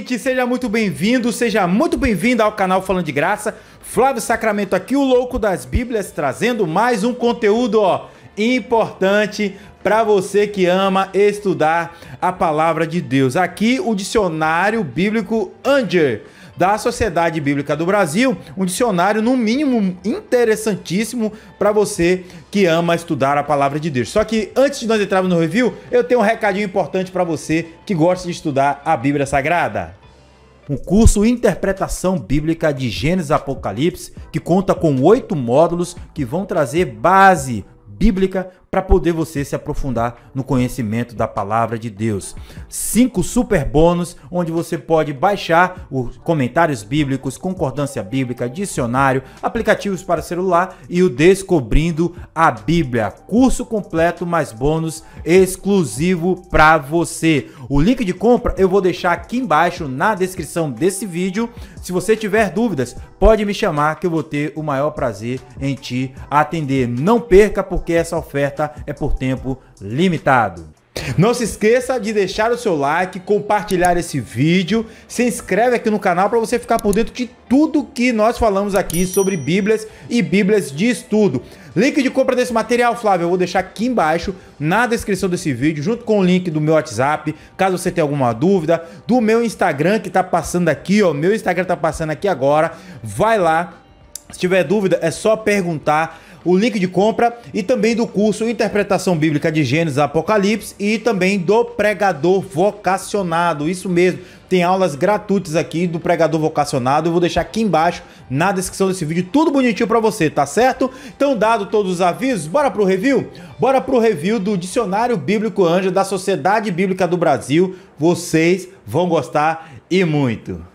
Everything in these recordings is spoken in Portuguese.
gente, seja muito bem-vindo, seja muito bem-vindo ao canal Falando de Graça. Flávio Sacramento aqui, o louco das Bíblias, trazendo mais um conteúdo, ó, importante para você que ama estudar a palavra de Deus. Aqui o dicionário bíblico Anger da Sociedade Bíblica do Brasil, um dicionário no mínimo interessantíssimo para você que ama estudar a palavra de Deus. Só que antes de nós entrarmos no review, eu tenho um recadinho importante para você que gosta de estudar a Bíblia Sagrada um curso Interpretação Bíblica de Gênesis Apocalipse, que conta com oito módulos que vão trazer base bíblica para poder você se aprofundar no conhecimento da palavra de Deus. Cinco super bônus onde você pode baixar os comentários bíblicos, concordância bíblica, dicionário, aplicativos para celular e o Descobrindo a Bíblia, curso completo mais bônus exclusivo para você. O link de compra eu vou deixar aqui embaixo na descrição desse vídeo. Se você tiver dúvidas, pode me chamar que eu vou ter o maior prazer em te atender. Não perca porque essa oferta é por tempo limitado. Não se esqueça de deixar o seu like, compartilhar esse vídeo, se inscreve aqui no canal para você ficar por dentro de tudo que nós falamos aqui sobre Bíblias e Bíblias de estudo. Link de compra desse material, Flávio, eu vou deixar aqui embaixo na descrição desse vídeo, junto com o link do meu WhatsApp, caso você tenha alguma dúvida, do meu Instagram que está passando aqui, ó, meu Instagram está passando aqui agora. Vai lá, se tiver dúvida é só perguntar o link de compra e também do curso Interpretação Bíblica de Gênesis e Apocalipse e também do pregador vocacionado. Isso mesmo, tem aulas gratuitas aqui do pregador vocacionado. Eu vou deixar aqui embaixo na descrição desse vídeo tudo bonitinho para você, tá certo? Então, dado todos os avisos, bora pro review? Bora pro review do Dicionário Bíblico Anjo da Sociedade Bíblica do Brasil. Vocês vão gostar e muito.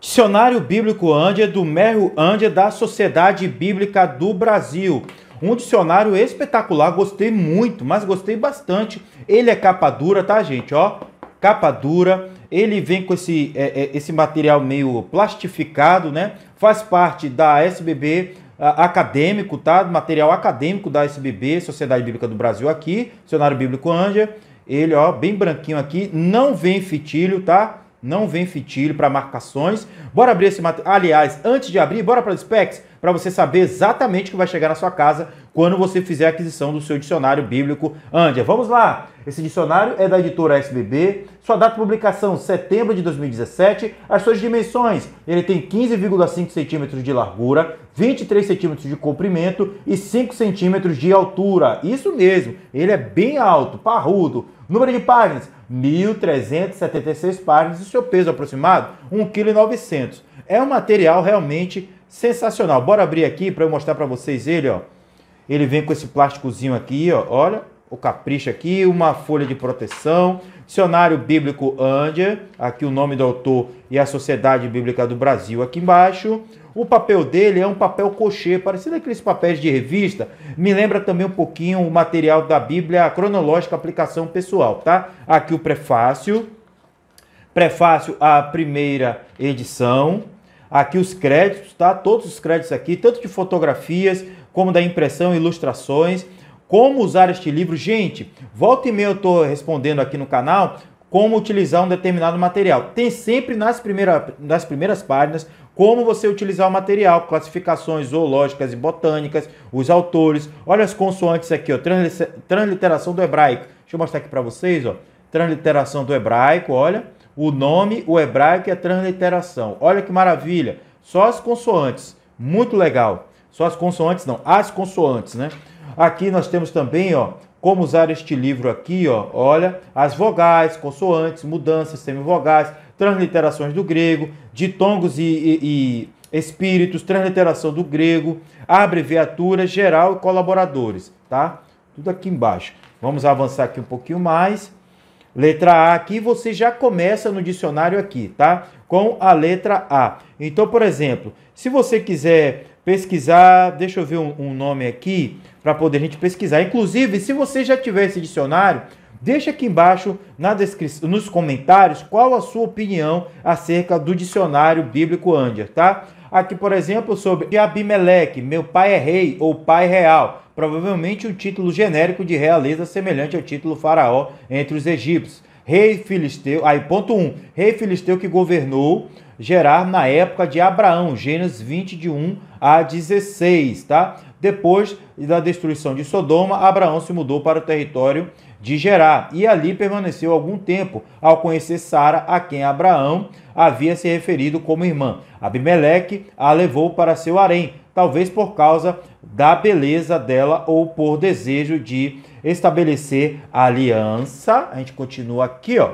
Dicionário Bíblico Ândia do Merro Ândia da Sociedade Bíblica do Brasil. Um dicionário espetacular, gostei muito, mas gostei bastante. Ele é capa dura, tá, gente? Ó, capa dura. Ele vem com esse, é, é, esse material meio plastificado, né? Faz parte da SBB acadêmico, tá? Material acadêmico da SBB, Sociedade Bíblica do Brasil aqui, Dicionário Bíblico Ândia. Ele, ó, bem branquinho aqui, não vem fitilho, tá? Não vem fitilho para marcações. Bora abrir esse material. Aliás, antes de abrir, bora para os specs para você saber exatamente o que vai chegar na sua casa quando você fizer a aquisição do seu dicionário bíblico Andia. Vamos lá! Esse dicionário é da editora SBB, sua data de publicação, setembro de 2017, as suas dimensões, ele tem 15,5 centímetros de largura, 23 centímetros de comprimento e 5 centímetros de altura. Isso mesmo, ele é bem alto, parrudo. Número de páginas, 1.376 páginas e seu peso aproximado, 1,9 kg. É um material realmente Sensacional. Bora abrir aqui para eu mostrar para vocês ele, ó. Ele vem com esse plásticozinho aqui, ó. Olha, o capricho aqui, uma folha de proteção, dicionário bíblico Andia, aqui o nome do autor e a Sociedade Bíblica do Brasil aqui embaixo. O papel dele é um papel cochê, parecido aqueles papéis de revista. Me lembra também um pouquinho o material da Bíblia a cronológica aplicação pessoal, tá? Aqui o prefácio. Prefácio à primeira edição aqui os créditos, tá? Todos os créditos aqui, tanto de fotografias como da impressão, ilustrações. Como usar este livro? Gente, volta e meia eu estou respondendo aqui no canal como utilizar um determinado material. Tem sempre nas, primeira, nas primeiras páginas como você utilizar o material, classificações zoológicas e botânicas, os autores. Olha as consoantes aqui, ó, transliteração do hebraico. Deixa eu mostrar aqui para vocês, ó, transliteração do hebraico, olha o nome, o hebraico e a transliteração. Olha que maravilha! Só as consoantes, muito legal. Só as consoantes não, as consoantes, né? Aqui nós temos também, ó, como usar este livro aqui, ó. Olha, as vogais, consoantes, mudanças semivogais, transliterações do grego, ditongos e, e, e espíritos, transliteração do grego, abreviatura geral e colaboradores, tá? Tudo aqui embaixo. Vamos avançar aqui um pouquinho mais. Letra A aqui, você já começa no dicionário aqui, tá? Com a letra A. Então, por exemplo, se você quiser pesquisar, deixa eu ver um, um nome aqui para poder a gente pesquisar. Inclusive, se você já tiver esse dicionário, deixa aqui embaixo na descrição, nos comentários qual a sua opinião acerca do dicionário bíblico Andia, tá? Aqui, por exemplo, sobre Abimeleque, meu pai é rei ou pai real, provavelmente um título genérico de realeza semelhante ao título faraó entre os egípcios. Rei filisteu, aí ponto 1, um, rei filisteu que governou gerar na época de Abraão, Gênesis 20, de 1 a 16, tá? Depois da destruição de Sodoma, Abraão se mudou para o território de Gerar e ali permaneceu algum tempo, ao conhecer Sara, a quem Abraão havia se referido como irmã. Abimeleque a levou para seu harém, talvez por causa da beleza dela ou por desejo de estabelecer aliança. A gente continua aqui, ó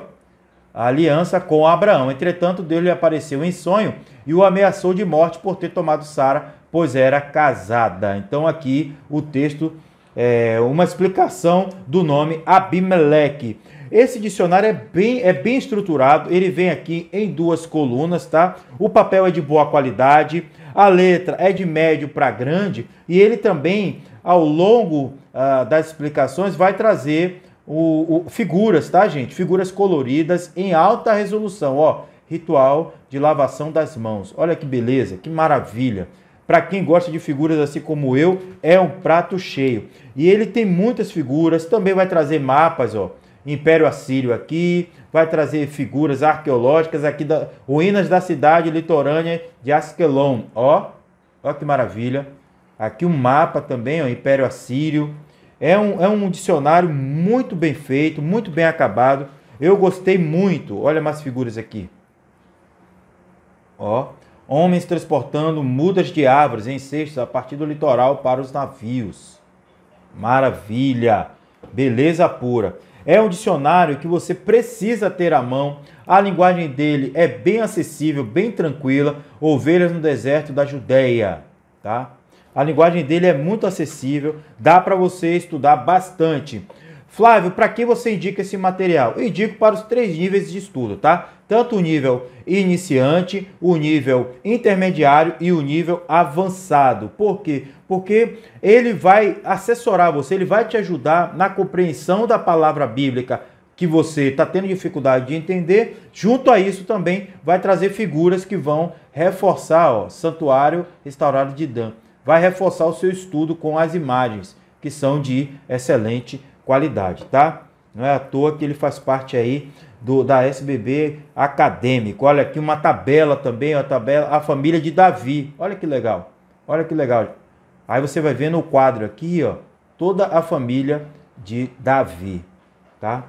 a aliança com Abraão. Entretanto, Deus lhe apareceu em sonho e o ameaçou de morte por ter tomado Sara, pois era casada. Então, aqui o texto é uma explicação do nome Abimeleque. Esse dicionário é bem, é bem estruturado, ele vem aqui em duas colunas, tá? O papel é de boa qualidade, a letra é de médio para grande e ele também, ao longo ah, das explicações, vai trazer o, o, figuras, tá, gente? Figuras coloridas em alta resolução, ó. Ritual de lavação das mãos. Olha que beleza, que maravilha. Para quem gosta de figuras assim como eu, é um prato cheio. E ele tem muitas figuras, também vai trazer mapas, ó. Império Assírio aqui, vai trazer figuras arqueológicas aqui da ruínas da cidade litorânea de Askelon, ó. Ó que maravilha. Aqui um mapa também, ó, Império Assírio, é um, é um dicionário muito bem feito, muito bem acabado. Eu gostei muito. Olha mais figuras aqui. Ó, homens transportando mudas de árvores em cestos a partir do litoral para os navios. Maravilha! Beleza pura. É um dicionário que você precisa ter à mão. A linguagem dele é bem acessível, bem tranquila. Ovelhas no deserto da Judéia, tá? A linguagem dele é muito acessível, dá para você estudar bastante. Flávio, para que você indica esse material? Eu indico para os três níveis de estudo, tá? Tanto o nível iniciante, o nível intermediário e o nível avançado. Por quê? Porque ele vai assessorar você, ele vai te ajudar na compreensão da palavra bíblica que você está tendo dificuldade de entender. Junto a isso também vai trazer figuras que vão reforçar, ó, santuário restaurado de Dan vai reforçar o seu estudo com as imagens, que são de excelente qualidade, tá? Não é à toa que ele faz parte aí do, da SBB Acadêmico. Olha aqui uma tabela também, a tabela a família de Davi. Olha que legal. Olha que legal. Aí você vai vendo o quadro aqui, ó, toda a família de Davi, tá?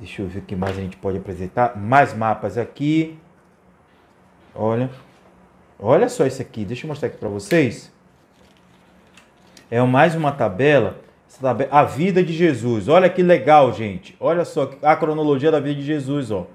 Deixa eu ver o que mais a gente pode apresentar. Mais mapas aqui. Olha. Olha só isso aqui, deixa eu mostrar aqui para vocês. É mais uma tabela, a vida de Jesus. Olha que legal, gente. Olha só a cronologia da vida de Jesus, ó.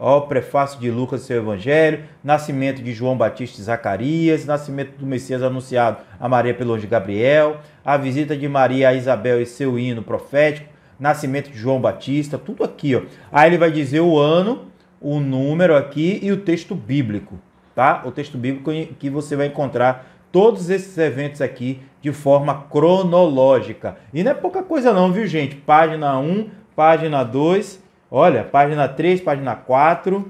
Ó, o prefácio de Lucas, seu Evangelho, nascimento de João Batista e Zacarias, nascimento do Messias anunciado a Maria pelo anjo Gabriel, a visita de Maria a Isabel e seu hino profético, nascimento de João Batista, tudo aqui, ó. Aí ele vai dizer o ano, o número aqui e o texto bíblico tá? O texto bíblico que você vai encontrar todos esses eventos aqui de forma cronológica. E não é pouca coisa não, viu, gente? Página 1, página 2, olha, página 3, página 4.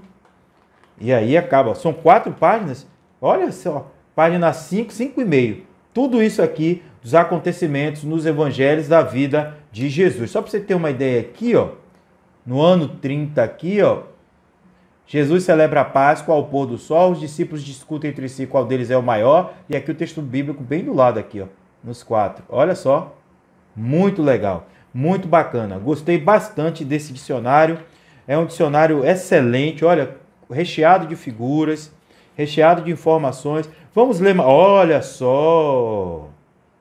E aí acaba. São quatro páginas. Olha só, página 5, 5 e meio. Tudo isso aqui dos acontecimentos nos evangelhos da vida de Jesus. Só para você ter uma ideia aqui, ó, no ano 30 aqui, ó, Jesus celebra a Páscoa ao pôr do sol, os discípulos discutem entre si qual deles é o maior, e aqui o texto bíblico bem do lado aqui, ó, nos quatro. Olha só, muito legal, muito bacana. Gostei bastante desse dicionário. É um dicionário excelente, olha, recheado de figuras, recheado de informações. Vamos ler, olha só.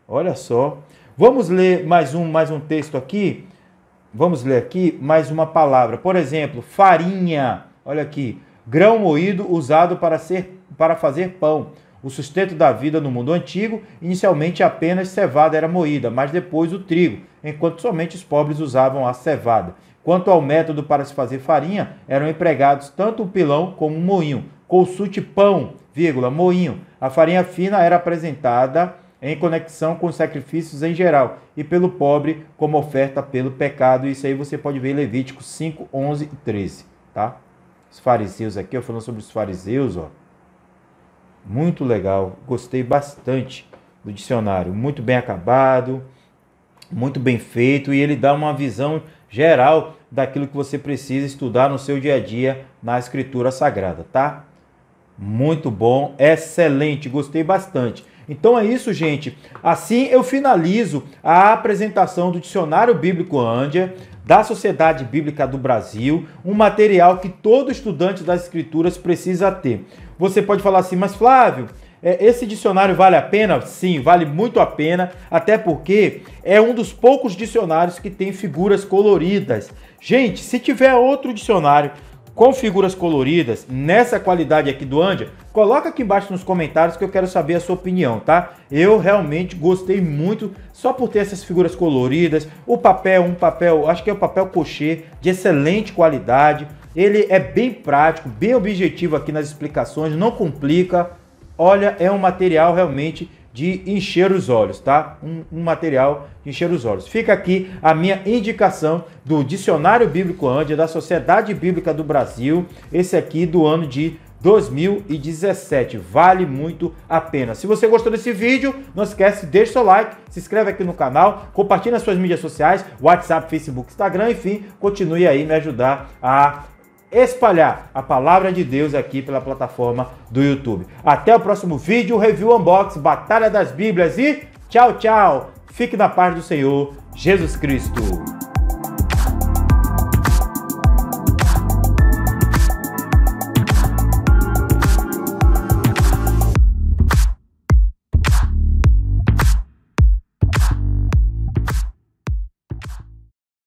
Olha só. Vamos ler mais um, mais um texto aqui. Vamos ler aqui mais uma palavra. Por exemplo, farinha Olha aqui, grão moído usado para, ser, para fazer pão. O sustento da vida no mundo antigo, inicialmente apenas cevada era moída, mas depois o trigo, enquanto somente os pobres usavam a cevada. Quanto ao método para se fazer farinha, eram empregados tanto o pilão como o moinho. Consulte pão, vírgula, moinho. A farinha fina era apresentada em conexão com sacrifícios em geral e pelo pobre como oferta pelo pecado. Isso aí você pode ver em Levítico 5, 11 e 13, tá? Os fariseus aqui, ó, falando sobre os fariseus, ó. Muito legal, gostei bastante do dicionário, muito bem acabado, muito bem feito e ele dá uma visão geral daquilo que você precisa estudar no seu dia a dia na escritura sagrada, tá? Muito bom, excelente, gostei bastante. Então é isso, gente. Assim eu finalizo a apresentação do Dicionário Bíblico Ândia, da Sociedade Bíblica do Brasil, um material que todo estudante das Escrituras precisa ter. Você pode falar assim, mas Flávio, é, esse dicionário vale a pena? Sim, vale muito a pena, até porque é um dos poucos dicionários que tem figuras coloridas. Gente, se tiver outro dicionário com figuras coloridas, nessa qualidade aqui do Andia, coloca aqui embaixo nos comentários que eu quero saber a sua opinião, tá? Eu realmente gostei muito só por ter essas figuras coloridas, o papel, um papel, acho que é o papel cochê, de excelente qualidade, ele é bem prático, bem objetivo aqui nas explicações, não complica, olha, é um material realmente de encher os olhos, tá? Um, um, material de encher os olhos. Fica aqui a minha indicação do Dicionário Bíblico Ande da Sociedade Bíblica do Brasil, esse aqui do ano de 2017. Vale muito a pena. Se você gostou desse vídeo, não esquece, deixa seu like, se inscreve aqui no canal, compartilhe nas suas mídias sociais, WhatsApp, Facebook, Instagram, enfim, continue aí me ajudar a espalhar a palavra de Deus aqui pela plataforma do YouTube. Até o próximo vídeo, review unbox, Batalha das Bíblias e tchau, tchau. Fique na paz do Senhor Jesus Cristo.